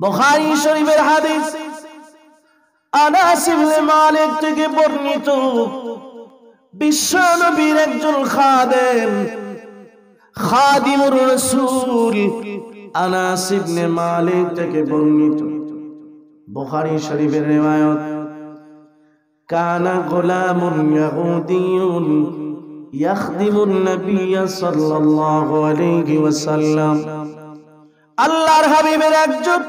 বখারি শরীফের হাদিস আনাস মালিক থেকে বর্ণিত বিশ্ব নবীর একজন খাদেম খাদিমুর রাসূল আনাস ইবনে মালিক থেকে বর্ণিত বুখারী শরীফের রিওয়ায়াত কানা গোলামুন ইয়াহুদিয়ুন يخدم নবিয়্যা সাল্লাল্লাহু আলাইহি ওয়াসাল্লাম আল্লাহর হাবিবের একজন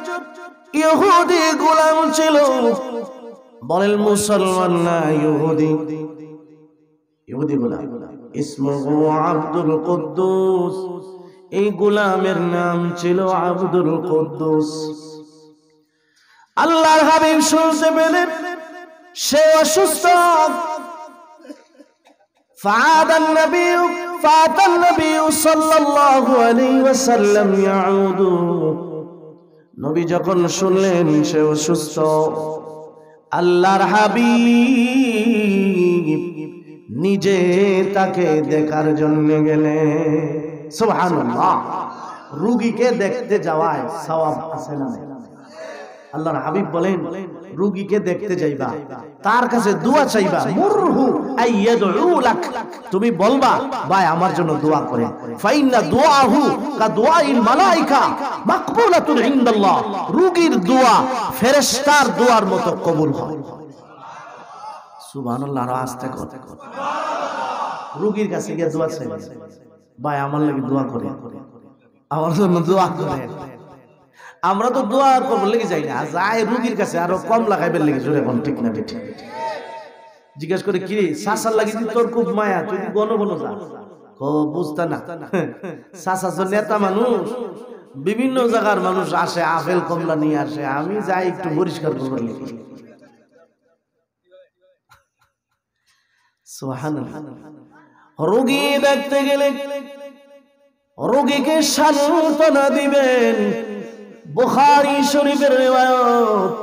ইহুদি গোলাম ছিল বলেন মুসলমান না ইহুদি ইহুদি গোলাম ইসমহু আব্দুল কুদ্দুস এই গোলামের নাম ছিল আব্দুল কুদ্দুস আল্লাহর হাবিব শুনতে পেলেন সে অসুস্থ فعاد النبي فعاد النبي صلى الله عليه وسلم নবী যখন শুনলেন সে অসুস্থ আল্লাহর হাবিব নিজে তাকে দেখার জন্য গেলে সুবহানাল্লাহ রোগীকে দেখতে যাওয়ায় সওয়াব আছে না আল্লাহর হাবিব বলেন রুগীকে দেখতে যাইবা তার কাছে দোয়া চাইবা মুরহু আইয়াদউ লাক তুমি বলবা ভাই আমার জন্য দোয়া করে ফাইন্না দুআহু কা দুআইল মালায়েকা মাকবুলাতুন ইনদাল্লাহ রুগীর দোয়া ফেরেশতার দোয়ার মতো কবুল হয় সুবহানাল্লাহ আর আস্তে কর সুবহানাল্লাহ রুগীর কাছে গিয়ে দোয়া চাইবা ভাই আমার লাগি দোয়া করে আমার জন্য দোয়া করে আমরা তো দোয়া করবার লেগে যাই না যাই রুগীর কাছে আরো কম লাগাইবে লেগে জোরে বল ঠিক না বেঠি জিজ্ঞেস করে কি সাসার লাগি তোর খুব মায়া তুই গণ গণ যা বুঝতা না সাসা তো নেতা মানুষ বিভিন্ন জায়গার মানুষ আসে আপেল কমলা নিয়ে আসে আমি যাই একটু পরিষ্কার করবার লেগে রোগী দেখতে গেলে রোগীকে শাসন দিবেন বুখারী শরীফের রিওয়ায়াত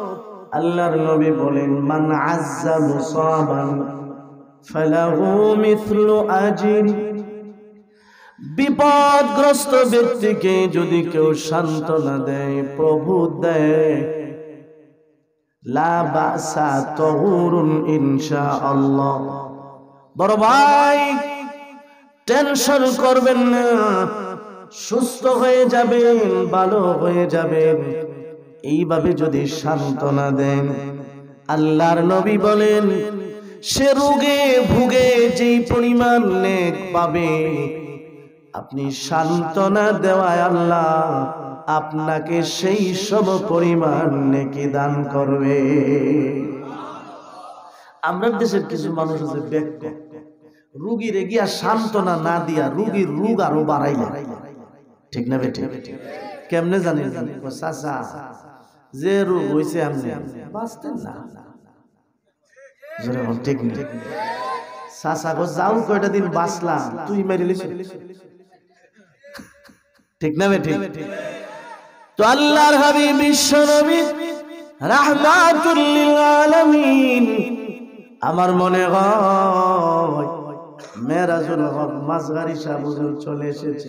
আল্লাহর নবী বলেন মান আযযা মুসাবান ফালাহু মিথলু আজির বিপদগ্রস্ত ব্যক্তিকে যদি কেউ সান্ত্বনা দেয় প্রভু দেয় বড় ভাই টেনশন করবেন না সুস্থ হয়ে যাবেন ভালো হয়ে যাবেন এইভাবে যদি সান্ত্বনা দেন আল্লাহর নবী বলেন সে রোগে ভুগে যেই পরিমাণ নেক পাবে আপনি সান্ত্বনা দেওয়ায় আল্লাহ আপনাকে সেই সব পরিমাণ নেকি দান করবে আমরা দেশের কিছু মানুষ আছে ব্যক্ত রুগীরে গিয়া সান্ত্বনা না দিয়া রুগীর রোগ আরো বাড়াইলে ঠিক না বেটি কেমনে জানি যে রোগ হয়েছে আমি বাঁচতেন না আমার মনে হয় মেরাজুল হক মাঝগারি শাহ চলে এসেছে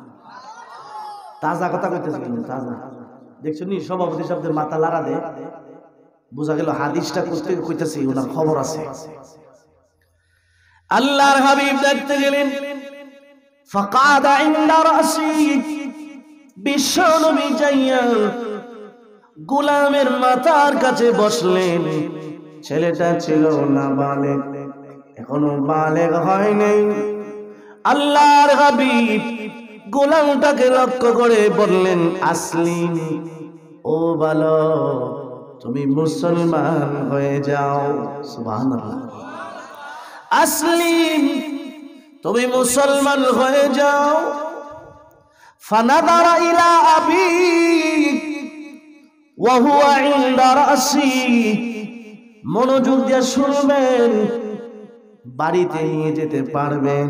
তাজা কথা কইতেছে কিন্তু তাজা দেখছো নি সভাপতি শব্দের মাথা লাড়া দে বোঝা গেল হাদিসটা করতে কইতেছি ওনার খবর আছে আল্লাহর হাবিব দেখতে গেলেন فقعد عند راسي বিশ্বনবী যাইয়া গোলামের মাথার কাছে বসলেন ছেলেটা ছিল না বালে এখনো হয় হয়নি আল্লাহর হাবিব গোলামটাকে লক্ষ্য করে বললেন আসলিম ও ভালো তুমি মুসলমান হয়ে যাও আসলিম তুমি মুসলমান হয়ে যাও মনোযোগ দিয়ে শুনবেন বাড়িতে নিয়ে যেতে পারবেন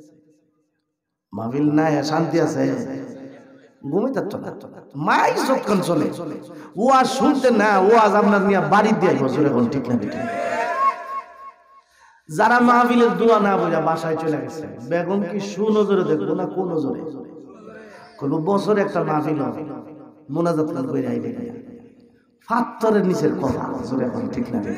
মাহফিল নাই শান্তি আছে মাই চলে ও শুনতে না ও আজ বাড়ি এখন ঠিক যারা মাহফিলের দোয়া না বোঝা বাসায় চলে গেছে বেগম কি সুনজরে দেখবো না কোন নজরে কোনো বছরে একটা মাহফিল মোনাজাত ফাত্তরের নিচের কথা এখন ঠিক না ঠিক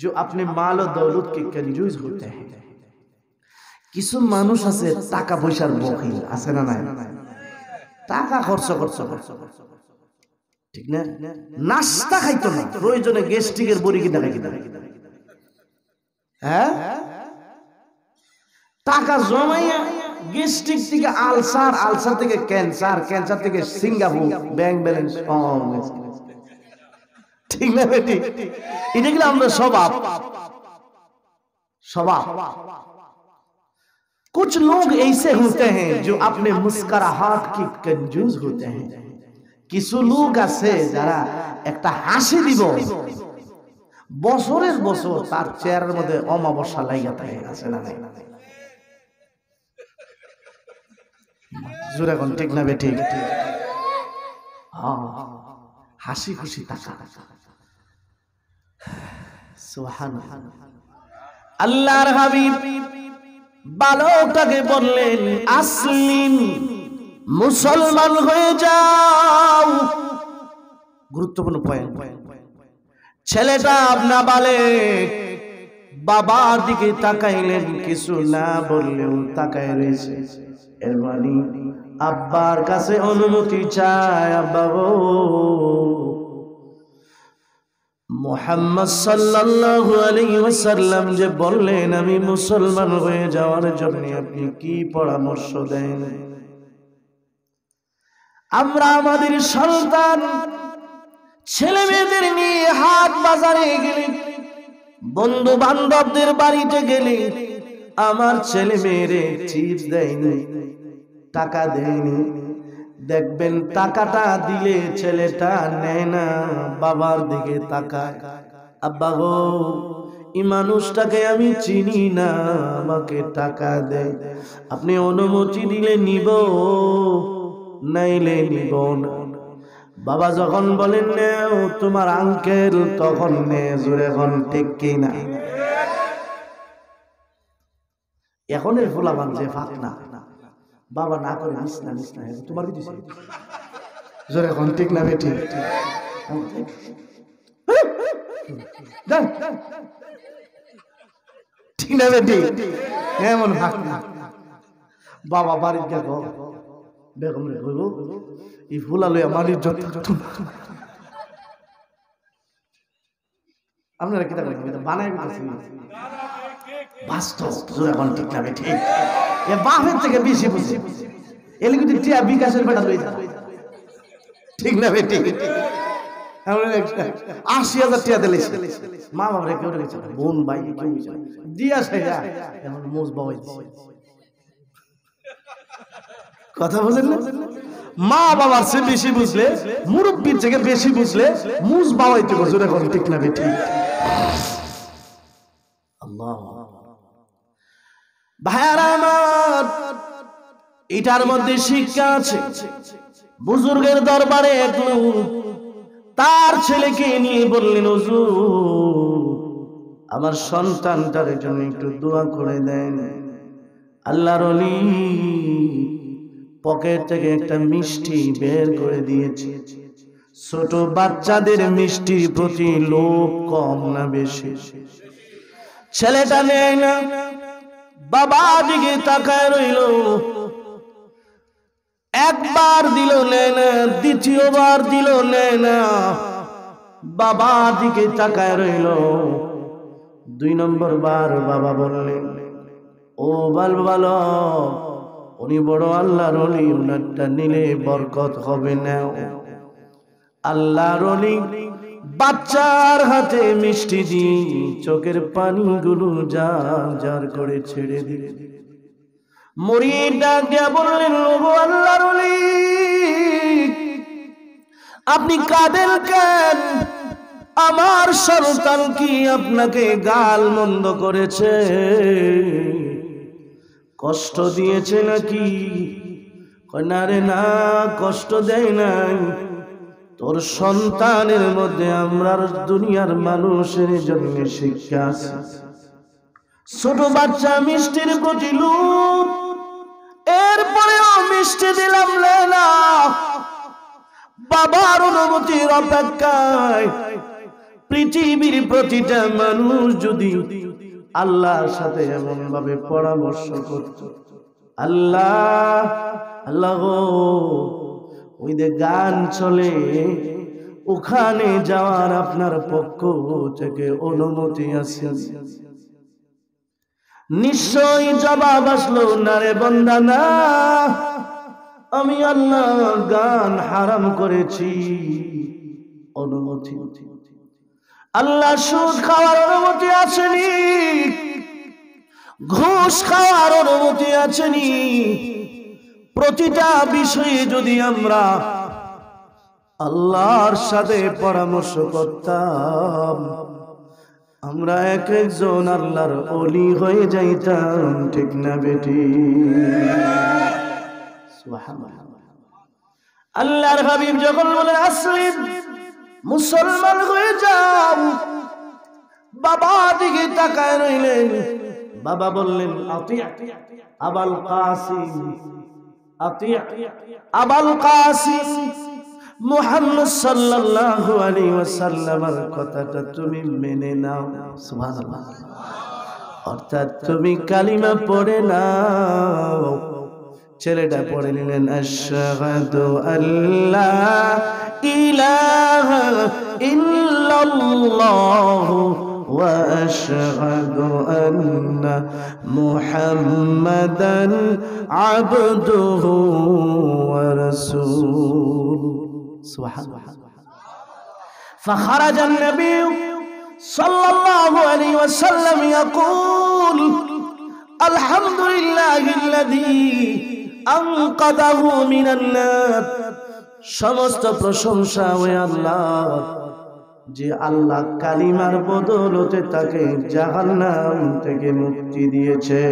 जो अपने माल और दौलत के कंजूस होते हैं কিছু মানুষ আছে টাকা পয়সার বকিল আছে না নাই টাকা খরচ খরচ খরচ ঠিক না নাস্তা খাইতো না প্রয়োজনে গ্যাস্ট্রিকের বড়ি কিনা কিনা হ্যাঁ টাকা জমাইয়া গ্যাস্ট্রিক থেকে আলসার আলসার থেকে ক্যান্সার ক্যান্সার থেকে সিঙ্গাপুর ব্যাংক ব্যালেন্স কম ঠিক না বেটি এটা গেলে আমরা স্বভাব স্বভাব कुछ लोग ऐसे होते हैं जो अपने मुस्कराहट की कंजूस होते हैं কিছু লোক আছে যারা একটা হাসি দিব বছরের বছর তার চেয়ারের মধ্যে অমাবস্যা লাইয়া থাকে আছে না নাই জোরে ঠিক না বে হ্যাঁ। হাসি খুশি টাকা আল্লাহর হাবিব বালকটাকে বললেন আসলিম মুসলমান হয়ে যাও গুরুত্বপূর্ণ পয়েন্ট ছেলেটা আপনা বলে বাবার দিকে তাকাইলেন কিছু না বললেও তাকাই রয়েছে এর মানে আব্বার কাছে অনুমতি চায় আব্বা মোহাম্মদ সাল্লাল্লাহু আলাইহি ওয়াসাল্লাম যে বললেন আমি মুসলমান হয়ে যাওয়ার জন্য আপনি কি পরামর্শ দেন আমরা আমাদের সন্তান ছেলে মেয়েদের নিয়ে হাট বাজারে গেলে বন্ধু বান্ধবদের বাড়িতে গেলে আমার ছেলে মেয়েরে চিপ দেয়নি টাকা দেয়নি দেখবেন টাকাটা দিলে ছেলেটা নেয় না বাবার দিকে তাকায় আব্বা গো এই মানুষটাকে আমি চিনি না আমাকে টাকা দে আপনি অনুমতি দিলে নিব নাইলে নিব না বাবা যখন বলেন নেও তোমার আঙ্কেল তখন নে জোরে এখন ঠিক কিনা এখনের ফোলা বানছে ফাঁক না বাবা না করে মিস না মিস না তোমার কি দিছে জোরে এখন ঠিক না বেটি ঠিক না বেটি এমন হাক না বাবা বাড়ির গা গো বেগম রে কইব ই ফুলালে আমার ইজ্জত থাকতো আপনারা কিতাব বানাই বাস্তব এখন ঠিক না বেটি এ বাপের থেকে বেশি বুঝি এলে কিন্তু টিয়া বিকাশের বেটা হয়ে যায় ঠিক কথা না মা বাবার বেশি বুঝলে মুরব্বীর থেকে বেশি বুঝলে মুজ বাবাইতে করছো এখন ঠিক না ভাইয়ারা মা এটার মধ্যে শিক্ষা আছে বুজুর্গের দরবারে এক তার ছেলেকে নিয়ে বললেন আমার সন্তানটার জন্য একটু দোয়া করে দেন আল্লাহর পকেট থেকে একটা মিষ্টি বের করে দিয়েছে ছোট বাচ্চাদের মিষ্টির প্রতি লোক কম না বেশি ছেলেটা নেয় না বাবা দিকে তাকায় রইল একবার দিল না দ্বিতীয়বার দিল না বাবা দিকে তাকায় রইল দুই নম্বর বার বাবা বললেন ও বাল বাল উনি বড় আল্লাহর অলি উনারটা নিলে বরকত হবে না আল্লাহর অলি বাচ্চার হাতে মিষ্টি দি চোখের পানিগুলো যা যার করে ছেড়ে দিলে মরির ডাক দিয়া বললেন আল্লাহর আপনি কাদের কেন আমার সন্তান কি আপনাকে গাল মন্দ করেছে কষ্ট দিয়েছে নাকি কনারে না কষ্ট দেয় নাই তোর সন্তানের মধ্যে আমরা দুনিয়ার মানুষের জন্য শিক্ষা আছে ছোট বাচ্চা মিষ্টির প্রতি লোভ এরপরেও মিষ্টি দিলাম লেনা বাবার অনুমতির অপেক্ষায় পৃথিবীর প্রতিটা মানুষ যদি আল্লাহর সাথে এমন ভাবে পরামর্শ করত আল্লাহ আল্লাহ ওই যে গান চলে ওখানে যাওয়ার আপনার পক্ষ থেকে অনুমতি আছে নিশ্চয়ই জবাব আসলো না রে বন্দানা আমি আল্লাহ গান হারাম করেছি অনুমতি আল্লাহ সুদ খাওয়ার অনুমতি আসেনি ঘুষ খাওয়ার অনুমতি আসেনি প্রতিটা বিষয়ে যদি আমরা আল্লাহর সাথে পরামর্শ করতাম আমরা এক একজন আল্লাহর অলি হয়ে যাইতাম ঠিক না বেটি আল্লাহর হাবিব যখন বলে আসলিম মুসলমান হয়ে যাও বাবা দিকে তাকায় রইলেন বাবা বললেন আবাল কাসি আবাল কাসি মোহাম্মদ সাল্লাল্লাহু আলাইহি ওয়াসাল্লামের কথাটা তুমি মেনে নাও সুবহানাল্লাহ অর্থাৎ তুমি কালিমা পড়ে নাও ছেলেটা পড়ে নিলেন আশহাদু আল্লাহ ইলাহা ইল্লাল্লাহ ওয়া আশহাদু আন্না মুহাম্মাদান আবদুহু ওয়া রাসূলুহু সুবহান فخرج النبي صلى الله عليه وسلم يقول الحمد لله الذي أنقذه من النار সমস্ত প্রশংসা ওই আল্লাহ যে আল্লাহ কালিমার বদলতে তাকে জাহান্নাম থেকে মুক্তি দিয়েছে